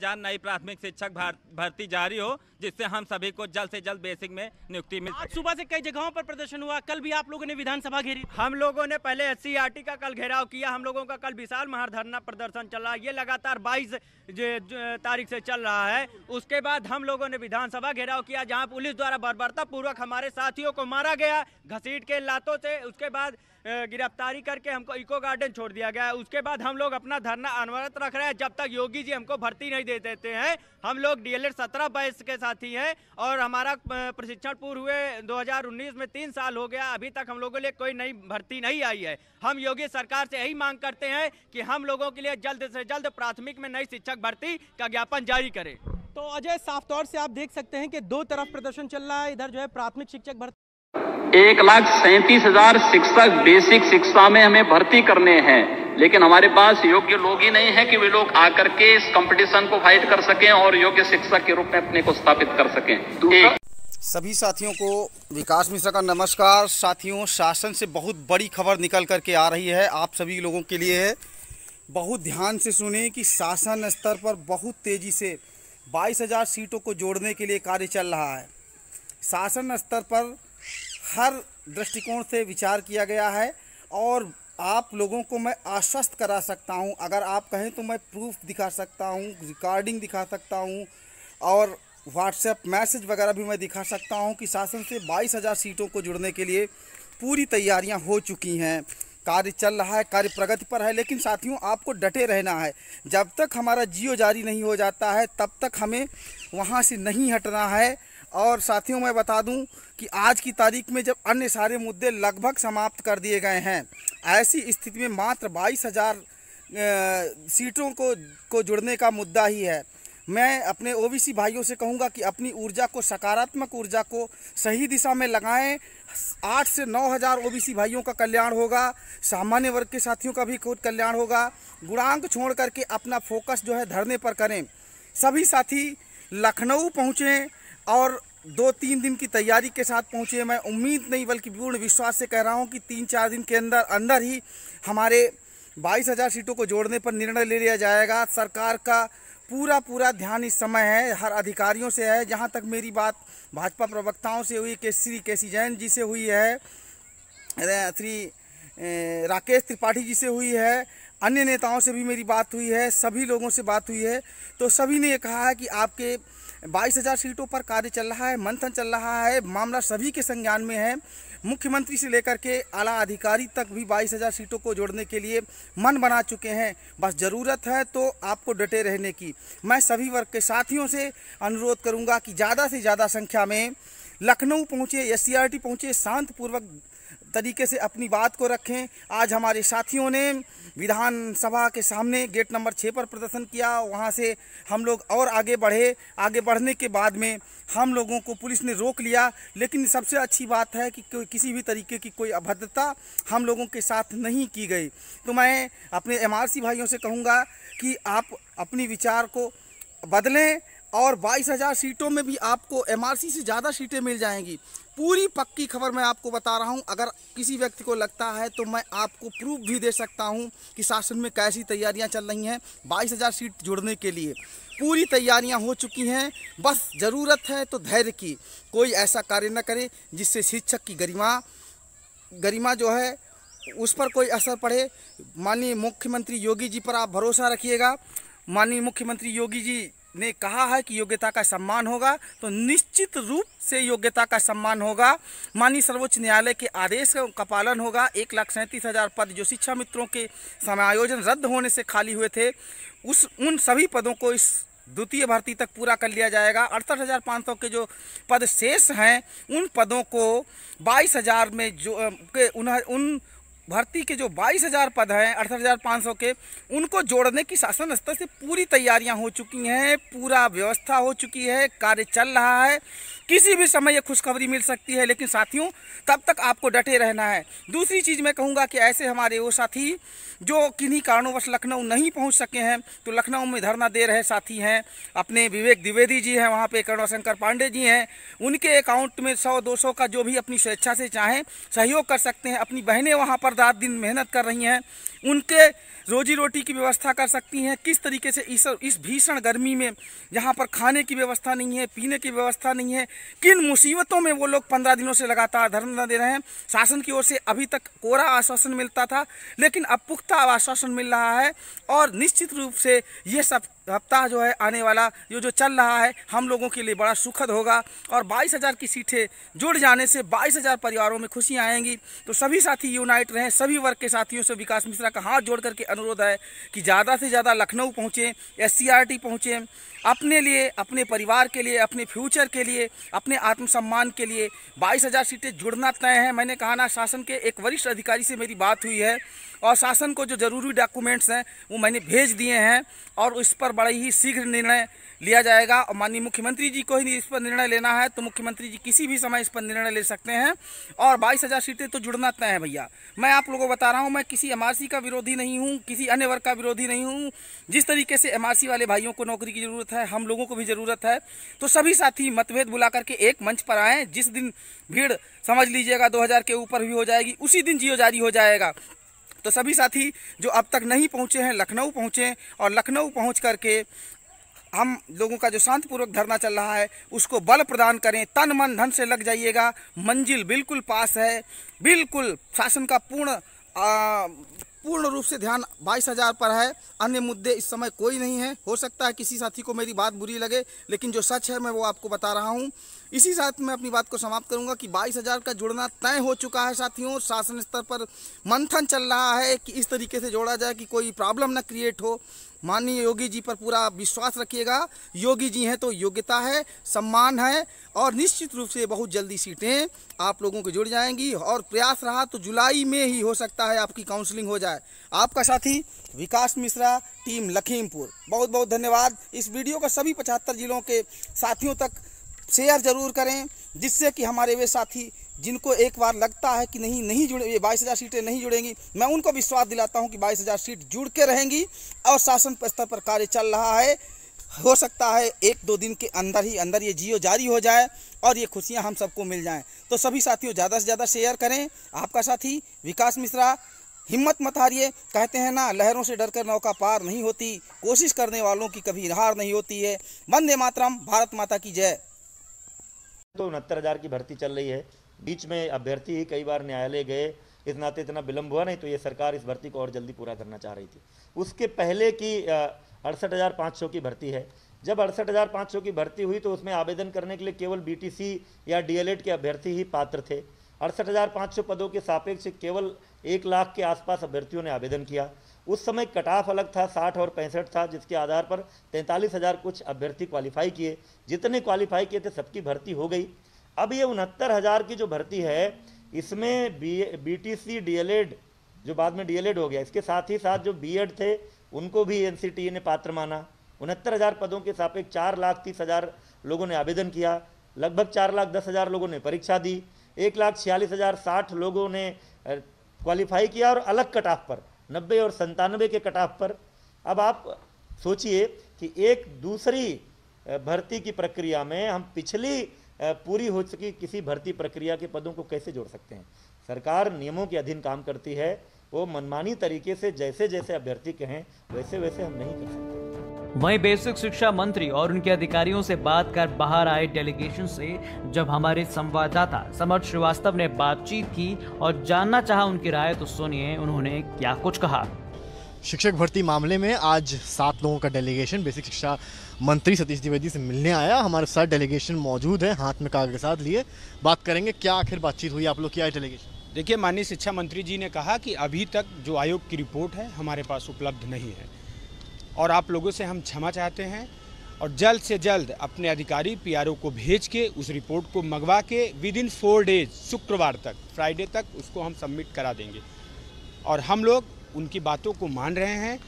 हजार नई प्राथमिक शिक्षक भर्ती जारी हो जिससे हम सभी को जल्द से जल्द बेसिक में नियुक्ति मिले आज सुबह से कई जगहों पर प्रदर्शन हुआ कल भी आप लोगों ने विधानसभा घेरी हम लोगों ने पहले एस का कल घेराव किया हम लोगों का कल विशाल महाधरना प्रदर्शन चला ये लगातार बाईस तारीख से चल रहा है उसके बाद हम लोगों ने विधानसभा घेराव किया जहाँ पुलिस द्वारा बर्बरता पूर्वक हमारे साथियों को मारा गया घसीट के लातों से उसके बाद गिरफ्तारी करके हमको इको गार्डन छोड़ दिया गया है उसके बाद हम लोग अपना धरना अनवरत रख रहे हैं जब तक योगी जी हमको भर्ती नहीं दे देते हैं हम लोग डी एल एड सत्रह बैच के साथी हैं और हमारा प्रशिक्षण पूर्व हुए 2019 में तीन साल हो गया अभी तक हम लोगों के लिए कोई नई भर्ती नहीं आई है हम योगी सरकार से यही मांग करते हैं कि हम लोगों के लिए जल्द से जल्द प्राथमिक में नई शिक्षक भर्ती का ज्ञापन जारी करें तो अजय साफ तौर से आप देख सकते हैं कि दो तरफ प्रदर्शन चल रहा है इधर जो है प्राथमिक शिक्षक भर्ती एक लाख सैंतीस हजार शिक्षक बेसिक शिक्षा में हमें भर्ती करने हैं लेकिन हमारे पास योग्य लोग ही नहीं है कि वे लोग आकर के इस कंपटीशन को फाइट कर सकें और योग्य शिक्षक के रूप में अपने को स्थापित कर सकें सभी साथियों को विकास मिश्रा का नमस्कार साथियों शासन से बहुत बड़ी खबर निकल करके आ रही है आप सभी लोगों के लिए है बहुत ध्यान से सुने कि शासन स्तर पर बहुत तेज़ी से 22,000 सीटों को जोड़ने के लिए कार्य चल रहा है शासन स्तर पर हर दृष्टिकोण से विचार किया गया है और आप लोगों को मैं आश्वस्त करा सकता हूं अगर आप कहें तो मैं प्रूफ दिखा सकता हूं रिकॉर्डिंग दिखा सकता हूं और व्हाट्सएप मैसेज वगैरह भी मैं दिखा सकता हूं कि शासन से बाईस हज़ार सीटों को जुड़ने के लिए पूरी तैयारियां हो चुकी हैं कार्य चल रहा है कार्य प्रगति पर है लेकिन साथियों आपको डटे रहना है जब तक हमारा जियो जारी नहीं हो जाता है तब तक हमें वहाँ से नहीं हटना है और साथियों मैं बता दूं कि आज की तारीख में जब अन्य सारे मुद्दे लगभग समाप्त कर दिए गए हैं ऐसी स्थिति में मात्र बाईस हज़ार सीटों को को जुड़ने का मुद्दा ही है मैं अपने ओबीसी भाइयों से कहूँगा कि अपनी ऊर्जा को सकारात्मक ऊर्जा को सही दिशा में लगाएं आठ से नौ हज़ार ओ भाइयों का कल्याण होगा सामान्य वर्ग के साथियों का भी खुद कल्याण होगा गुणांक छोड़ करके अपना फोकस जो है धरने पर करें सभी साथी लखनऊ पहुँचें और दो तीन दिन की तैयारी के साथ पहुँचे मैं उम्मीद नहीं बल्कि पूर्ण विश्वास से कह रहा हूँ कि तीन चार दिन के अंदर अंदर ही हमारे बाईस हज़ार सीटों को जोड़ने पर निर्णय ले लिया जाएगा सरकार का पूरा पूरा ध्यान इस समय है हर अधिकारियों से है जहाँ तक मेरी बात भाजपा प्रवक्ताओं से हुई के श्री के सी जैन जी से हुई है श्री राकेश त्रिपाठी जी से हुई है अन्य नेताओं से भी मेरी बात हुई है सभी लोगों से बात हुई है तो सभी ने ये कहा है कि आपके बाईस हज़ार सीटों पर कार्य चल रहा है मंथन चल रहा है मामला सभी के संज्ञान में है मुख्यमंत्री से लेकर के आला अधिकारी तक भी बाईस हज़ार सीटों को जोड़ने के लिए मन बना चुके हैं बस ज़रूरत है तो आपको डटे रहने की मैं सभी वर्ग के साथियों से अनुरोध करूँगा कि ज़्यादा से ज़्यादा संख्या में लखनऊ पहुँचे एस पहुँचे शांतपूर्वक तरीके से अपनी बात को रखें आज हमारे साथियों ने विधानसभा के सामने गेट नंबर छः पर प्रदर्शन किया वहाँ से हम लोग और आगे बढ़े आगे बढ़ने के बाद में हम लोगों को पुलिस ने रोक लिया लेकिन सबसे अच्छी बात है कि कोई किसी भी तरीके की कोई अभद्रता हम लोगों के साथ नहीं की गई तो मैं अपने एम भाइयों से कहूँगा कि आप अपनी विचार को बदलें और बाईस हज़ार सीटों में भी आपको एमआरसी से ज़्यादा सीटें मिल जाएंगी पूरी पक्की खबर मैं आपको बता रहा हूं अगर किसी व्यक्ति को लगता है तो मैं आपको प्रूफ भी दे सकता हूं कि शासन में कैसी तैयारियां चल रही हैं 22,000 सीट जोड़ने के लिए पूरी तैयारियां हो चुकी हैं बस ज़रूरत है तो धैर्य की कोई ऐसा कार्य न करे जिससे शिक्षक की गरिमा गरिमा जो है उस पर कोई असर पड़े माननीय मुख्यमंत्री योगी जी पर आप भरोसा रखिएगा माननीय मुख्यमंत्री योगी जी ने कहा है कि योग्यता का सम्मान होगा तो निश्चित रूप से योग्यता का सम्मान होगा माननीय सर्वोच्च न्यायालय के आदेश का पालन होगा एक लाख सैंतीस हज़ार पद जो शिक्षा मित्रों के समायोजन रद्द होने से खाली हुए थे उस उन सभी पदों को इस द्वितीय भर्ती तक पूरा कर लिया जाएगा अड़सठ हज़ार पाँच सौ के जो पद शेष हैं उन पदों को बाईस हज़ार में जो के उन, उन भर्ती के जो 22,000 पद हैं अड़सठ के उनको जोड़ने की शासन स्तर से पूरी तैयारियां हो चुकी हैं पूरा व्यवस्था हो चुकी है कार्य चल रहा है किसी भी समय ये खुशखबरी मिल सकती है लेकिन साथियों तब तक आपको डटे रहना है दूसरी चीज़ मैं कहूँगा कि ऐसे हमारे वो साथी जो किन्हीं कारणवश लखनऊ नहीं पहुँच सके हैं तो लखनऊ में धरना दे रहे साथी हैं अपने विवेक द्विवेदी जी हैं वहाँ पे करुणा शंकर पांडे जी हैं उनके अकाउंट में सौ दो सौ का जो भी अपनी स्वेच्छा से चाहें सहयोग कर सकते हैं अपनी बहनें वहाँ पर रात दिन मेहनत कर रही हैं उनके रोजी रोटी की व्यवस्था कर सकती हैं किस तरीके से इस इस भीषण गर्मी में जहाँ पर खाने की व्यवस्था नहीं है पीने की व्यवस्था नहीं है किन मुसीबतों में वो लोग पंद्रह दिनों से लगातार धरना दे रहे हैं शासन की ओर से अभी तक कोरा आश्वासन मिलता था लेकिन अब पुख्ता आश्वासन मिल रहा है और निश्चित रूप से ये सब हफ्ता जो है आने वाला ये जो चल रहा है हम लोगों के लिए बड़ा सुखद होगा और 22,000 की सीटें जुड़ जाने से 22,000 परिवारों में खुशियाँ आएंगी तो सभी साथी यूनाइट रहें सभी वर्ग के साथियों से विकास मिश्रा का हाथ जोड़ करके अनुरोध है कि ज़्यादा से ज़्यादा लखनऊ पहुँचें एस सी पहुँचें अपने लिए अपने परिवार के लिए अपने फ्यूचर के लिए अपने आत्मसम्मान के लिए बाईस सीटें जुड़ना तय है मैंने कहा ना शासन के एक वरिष्ठ अधिकारी से मेरी बात हुई है और शासन को जो जरूरी डॉक्यूमेंट्स हैं वो मैंने भेज दिए हैं और इस पर बड़े ही शीघ्र निर्णय लिया जाएगा और माननीय मुख्यमंत्री जी को ही इस पर निर्णय लेना है तो मुख्यमंत्री जी किसी भी समय इस पर निर्णय ले सकते हैं और बाईस हज़ार सीटें तो जुड़ना तय है भैया मैं आप लोगों को बता रहा हूँ मैं किसी एम का विरोधी नहीं हूँ किसी अन्य वर्ग का विरोधी नहीं हूँ जिस तरीके से एम वाले भाइयों को नौकरी की ज़रूरत है हम लोगों को भी ज़रूरत है तो सभी साथी मतभेद बुला करके एक मंच पर आएँ जिस दिन भीड़ समझ लीजिएगा दो के ऊपर भी हो जाएगी उसी दिन जियो जारी हो जाएगा तो सभी साथी जो अब तक नहीं पहुँचे हैं लखनऊ पहुँचे और लखनऊ पहुँच करके हम लोगों का जो शांतिपूर्वक धरना चल रहा है उसको बल प्रदान करें तन मन धन से लग जाइएगा मंजिल बिल्कुल पास है बिल्कुल शासन का पूर्ण आ, पूर्ण रूप से ध्यान बाईस हजार पर है अन्य मुद्दे इस समय कोई नहीं है हो सकता है किसी साथी को मेरी बात बुरी लगे लेकिन जो सच है मैं वो आपको बता रहा हूँ इसी साथ मैं अपनी बात को समाप्त करूंगा कि 22,000 का जुड़ना तय हो चुका है साथियों शासन स्तर पर मंथन चल रहा है कि इस तरीके से जोड़ा जाए कि कोई प्रॉब्लम ना क्रिएट हो माननीय योगी जी पर पूरा विश्वास रखिएगा योगी जी हैं तो योग्यता है सम्मान है और निश्चित रूप से बहुत जल्दी सीटें आप लोगों को जुड़ जाएंगी और प्रयास रहा तो जुलाई में ही हो सकता है आपकी काउंसलिंग हो जाए आपका साथी विकास मिश्रा टीम लखीमपुर बहुत बहुत धन्यवाद इस वीडियो का सभी पचहत्तर जिलों के साथियों तक शेयर ज़रूर करें जिससे कि हमारे वे साथी जिनको एक बार लगता है कि नहीं नहीं जुड़े ये बाईस हज़ार सीटें नहीं जुड़ेंगी मैं उनको विश्वास दिलाता हूँ कि बाईस हज़ार सीट जुड़ के रहेंगी और शासन स्तर पर कार्य चल रहा है हो सकता है एक दो दिन के अंदर ही अंदर ये जियो जारी हो जाए और ये खुशियाँ हम सबको मिल जाएँ तो सभी साथियों ज़्यादा से ज़्यादा शेयर करें आपका साथी विकास मिश्रा हिम्मत मत हारिए कहते हैं ना लहरों से डरकर नौका पार नहीं होती कोशिश करने वालों की कभी हार नहीं होती है वंदे मातरम भारत माता की जय तो उनहत्तर हज़ार की भर्ती चल रही है बीच में अभ्यर्थी ही कई बार न्यायालय गए इस नाते तो इतना विलंब हुआ नहीं तो ये सरकार इस भर्ती को और जल्दी पूरा करना चाह रही थी उसके पहले की अड़सठ हज़ार पाँच सौ की भर्ती है जब अड़सठ हज़ार पाँच सौ की भर्ती हुई तो उसमें आवेदन करने के लिए केवल सी या डीएलएड के अभ्यर्थी ही पात्र थे अड़सठ हज़ार पाँच सौ पदों के सापेक्ष केवल एक लाख के आसपास अभ्यर्थियों ने आवेदन किया उस समय कटाफ अलग था साठ और पैंसठ था जिसके आधार पर तैंतालीस हज़ार कुछ अभ्यर्थी क्वालिफाई किए जितने क्वालिफाई किए थे सबकी भर्ती हो गई अब ये उनहत्तर हज़ार की जो भर्ती है इसमें B B T C D El Ed जो बाद में डी एल एड हो गया इसके साथ ही साथ जो बी एड थे उनको भी एन सी टी ने पात्र माना उनहत्तर हज़ार पदों के सापेक्ष चार लाख तीस हज़ार लोगों ने आवेदन किया लगभग चार लाख दस हज़ार लोगों ने परीक्षा दी एक लाख छियालीस हज़ार साठ लोगों ने क्वालिफाई किया और अलग कट ऑफ पर नब्बे और संतानवे के कटाफ पर अब आप सोचिए कि एक दूसरी भर्ती की प्रक्रिया में हम पिछली पूरी हो चुकी किसी भर्ती प्रक्रिया के पदों को कैसे जोड़ सकते हैं सरकार नियमों के अधीन काम करती है वो मनमानी तरीके से जैसे जैसे अभ्यर्थी कहें वैसे वैसे हम नहीं कर सकते वहीं बेसिक शिक्षा मंत्री और उनके अधिकारियों से बात कर बाहर आए डेलीगेशन से जब हमारे संवाददाता समर्थ श्रीवास्तव ने बातचीत की और जानना चाहा उनकी राय तो सुनिए उन्होंने क्या कुछ कहा शिक्षक भर्ती मामले में आज सात लोगों का डेलीगेशन बेसिक शिक्षा मंत्री सतीश द्विवेदी से मिलने आया हमारे साथ डेलीगेशन मौजूद है हाथ में कागजात लिए बात करेंगे क्या आखिर बातचीत हुई आप लोग की आए डेलीगेशन देखिए माननीय शिक्षा मंत्री जी ने कहा कि अभी तक जो आयोग की रिपोर्ट है हमारे पास उपलब्ध नहीं है और आप लोगों से हम क्षमा चाहते हैं और जल्द से जल्द अपने अधिकारी पीआरओ को भेज के उस रिपोर्ट को मंगवा के विद इन फोर डेज शुक्रवार तक फ्राइडे तक उसको हम सबमिट करा देंगे और हम लोग उनकी बातों को मान रहे हैं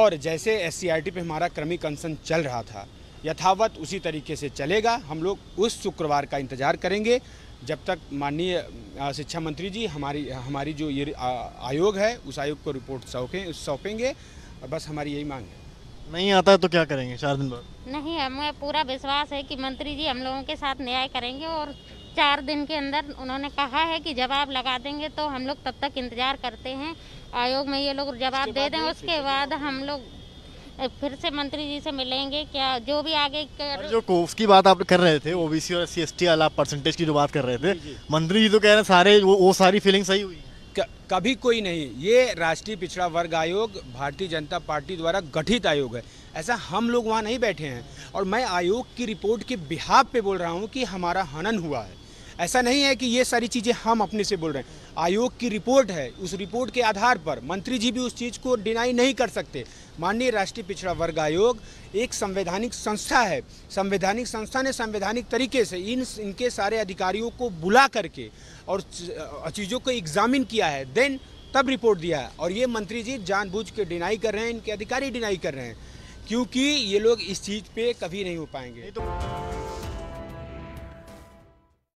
और जैसे एस पे हमारा क्रमिक अनशन चल रहा था यथावत उसी तरीके से चलेगा हम लोग उस शुक्रवार का इंतज़ार करेंगे जब तक माननीय शिक्षा मंत्री जी हमारी हमारी जो ये आयोग है उस आयोग को रिपोर्ट सौंपे सौंपेंगे बस हमारी यही मांग है नहीं आता तो क्या करेंगे चार दिन बाद नहीं हमें पूरा विश्वास है कि मंत्री जी हम लोगों के साथ न्याय करेंगे और चार दिन के अंदर उन्होंने कहा है कि जवाब लगा देंगे तो हम लोग तब तक इंतज़ार करते हैं आयोग में ये लोग जवाब दे दें उसके बाद हम लोग फिर से मंत्री जी से मिलेंगे क्या जो भी आगे कर जो कोर्स की बात आप कर रहे थे ओबीसी और सी एस टी वाला परसेंटेज की जो बात कर रहे थे मंत्री जी तो कह रहे हैं सारे वो, वो सारी फीलिंग सही हुई कभी कोई नहीं ये राष्ट्रीय पिछड़ा वर्ग आयोग भारतीय जनता पार्टी द्वारा गठित आयोग है ऐसा हम लोग वहाँ नहीं बैठे हैं और मैं आयोग की रिपोर्ट के बिहाब पे बोल रहा हूँ कि हमारा हनन हुआ है ऐसा नहीं है कि ये सारी चीज़ें हम अपने से बोल रहे हैं आयोग की रिपोर्ट है उस रिपोर्ट के आधार पर मंत्री जी भी उस चीज़ को डिनाई नहीं कर सकते माननीय राष्ट्रीय पिछड़ा वर्ग आयोग एक संवैधानिक संस्था है संवैधानिक संस्था ने संवैधानिक तरीके से इन इनके सारे अधिकारियों को बुला करके और चीज़ों को एग्जामिन किया है देन तब रिपोर्ट दिया है और ये मंत्री जी जानबूझ के डिनाई कर रहे हैं इनके अधिकारी डिनाई कर रहे हैं क्योंकि ये लोग इस चीज़ पर कभी नहीं हो पाएंगे तो